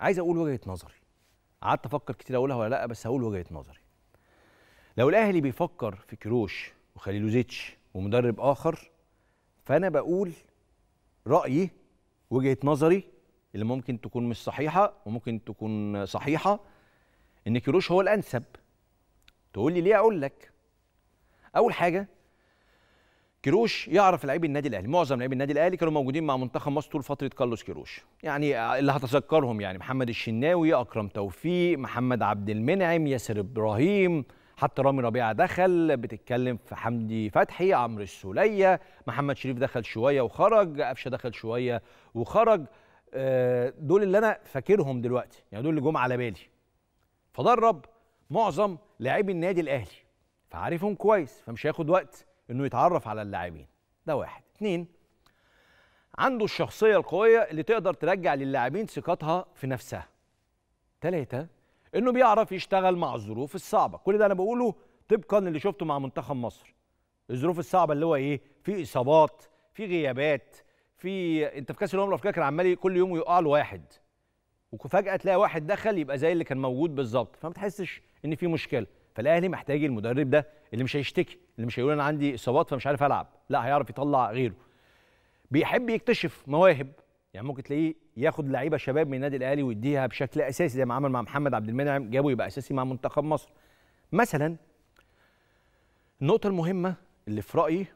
عايز اقول وجهه نظري قعدت افكر كتير اقولها ولا لا بس هقول وجهه نظري لو الاهلي بيفكر في كروش وخليلوزيتش ومدرب اخر فانا بقول رايي وجهه نظري اللي ممكن تكون مش صحيحه وممكن تكون صحيحه ان كيروش هو الانسب تقول لي ليه اقول لك اول حاجه كيروش يعرف لعيب النادي الاهلي معظم لعيب النادي الاهلي كانوا موجودين مع منتخب مصر طول فتره كارلوس كيروش يعني اللي هتذكرهم يعني محمد الشناوي اكرم توفيق محمد عبد المنعم ياسر ابراهيم حتى رامي ربيعه دخل بتتكلم في حمدي فتحي عمرو السوليه محمد شريف دخل شويه وخرج قفشه دخل شويه وخرج آه، دول اللي انا فاكرهم دلوقتي يعني دول اللي جم على بالي فدرب معظم لاعبي النادي الاهلي فعارفهم كويس فمش هياخد وقت انه يتعرف على اللاعبين ده واحد اتنين عنده الشخصيه القويه اللي تقدر ترجع للاعبين ثقتها في نفسها ثلاثه انه بيعرف يشتغل مع الظروف الصعبه كل ده انا بقوله طبقا اللي شفته مع منتخب مصر الظروف الصعبه اللي هو ايه في اصابات في غيابات في انت في كاس الامم الافريقيه كان عمال كل يوم يقع له واحد وفجاه تلاقي واحد دخل يبقى زي اللي كان موجود بالظبط فما تحسش ان في مشكله فالاهلي محتاج المدرب ده اللي مش هيشتكي اللي مش هيقول انا عندي اصابات فمش عارف العب لا هيعرف يطلع غيره بيحب يكتشف مواهب يعني ممكن تلاقيه ياخد لعيبه شباب من النادي الاهلي ويديها بشكل اساسي زي ما عمل مع محمد عبد المنعم جابه يبقى اساسي مع منتخب مصر مثلا النقطه المهمه اللي في رايي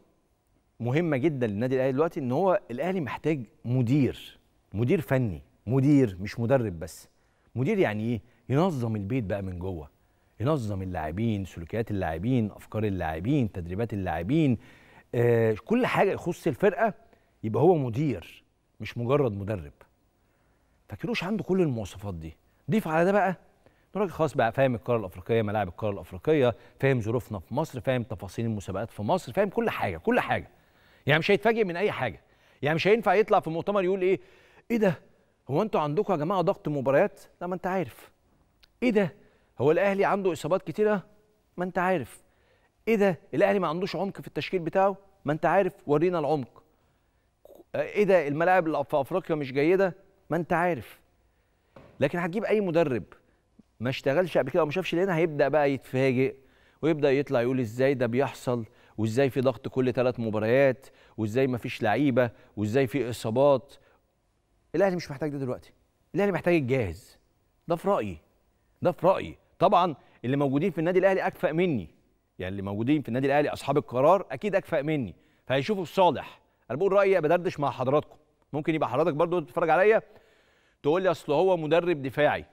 مهمه جدا للنادي الاهلي دلوقتي ان هو الاهلي محتاج مدير مدير فني مدير مش مدرب بس مدير يعني ايه ينظم البيت بقى من جوه ينظم اللاعبين سلوكيات اللاعبين افكار اللاعبين تدريبات اللاعبين آه كل حاجه يخص الفرقه يبقى هو مدير مش مجرد مدرب فكروش عنده كل المواصفات دي ضيف على ده بقى راجل خلاص بقى فاهم القاره الافريقيه ملاعب القاره الافريقيه فاهم ظروفنا في مصر فاهم تفاصيل المسابقات في مصر فاهم كل حاجه كل حاجه يعني مش هيتفاجئ من اي حاجه يعني مش هينفع يطلع في مؤتمر يقول ايه ايه ده هو انتوا عندكم يا جماعه ضغط مباريات لا ما انت عارف ايه ده هو الاهلي عنده اصابات كتيره ما انت عارف ايه ده الاهلي ما عندوش عمق في التشكيل بتاعه ما انت عارف ورينا العمق ايه ده الملاعب اللي في افريقيا مش جيده ما انت عارف لكن هتجيب اي مدرب ما اشتغلش قبل كده وما شافش لنا هيبدا بقى يتفاجئ ويبدا يطلع يقول ازاي ده بيحصل وازاي في ضغط كل ثلاث مباريات وازاي ما فيش لعيبه وازاي في اصابات الاهلي مش محتاج ده دلوقتي الاهلي محتاج الجاهز ده في رايي ده في رايي طبعا اللي موجودين في النادي الاهلي اكفأ مني يعني اللي موجودين في النادي الاهلي اصحاب القرار اكيد اكفأ مني فهيشوفوا الصالح انا بقول رايي بدردش مع حضراتكم ممكن يبقى حضرتك برضو تتفرج عليا تقول لي اصل هو مدرب دفاعي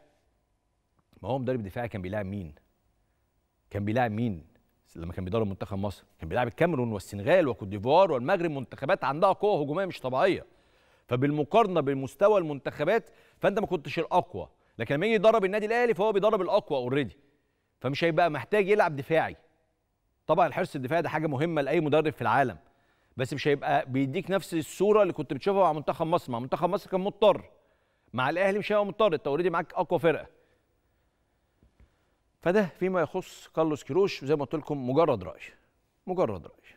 ما هو مدرب دفاعي كان بيلاعب مين كان بيلاعب مين لما كان بيدرب منتخب مصر كان بيلاعب الكاميرون والسنغال وكوت ديفوار والمغرب منتخبات عندها قوه هجوميه مش طبيعيه فبالمقارنه بمستوى المنتخبات فانت ما كنتش الاقوى لكن لما يجي يدرب النادي الاهلي فهو بيدرب الاقوى اوريدي فمش هيبقى محتاج يلعب دفاعي طبعا الحرص الدفاعي ده حاجه مهمه لاي مدرب في العالم بس مش هيبقى بيديك نفس الصوره اللي كنت بتشوفها مع منتخب مصر مع منتخب مصر كان مضطر مع الاهلي مش هيبقى مضطر انت اوريدي معاك اقوى فرقه فده فيما يخص كارلوس كيروش زي ما قلت لكم مجرد راي مجرد راي